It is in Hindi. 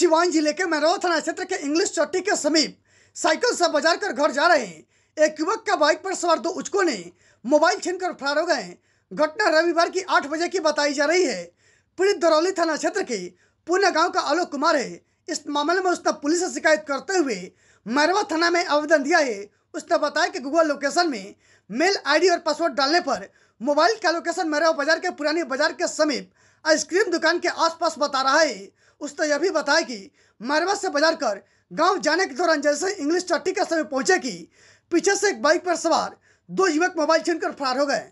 सिवान जिले के मैरो थाना क्षेत्र के इंग्लिश चौटी के समीप साइकिल से बाजार कर घर जा रहे एक युवक का बाइक पर सवार दो उचकों ने मोबाइल छीनकर फरार हो गए घटना रविवार की आठ बजे की बताई जा रही है पीड़ित दरौली थाना क्षेत्र के पूना गांव का आलोक कुमार है इस मामले में उसने पुलिस से शिकायत करते हुए मैरवा थाना में आवेदन दिया है उसने बताया कि गूगल लोकेशन में मेल आईडी और पासवर्ड डालने पर मोबाइल का लोकेशन मैरवा बाजार के पुरानी बाजार के समीप आइसक्रीम दुकान के आसपास बता रहा है उसने यह भी बताया कि मारवा से बाजार कर गांव जाने के दौरान जैसे इंग्लिश चट्टी का समय पहुंचे कि पीछे से एक बाइक पर सवार दो युवक मोबाइल छीनकर फरार हो गए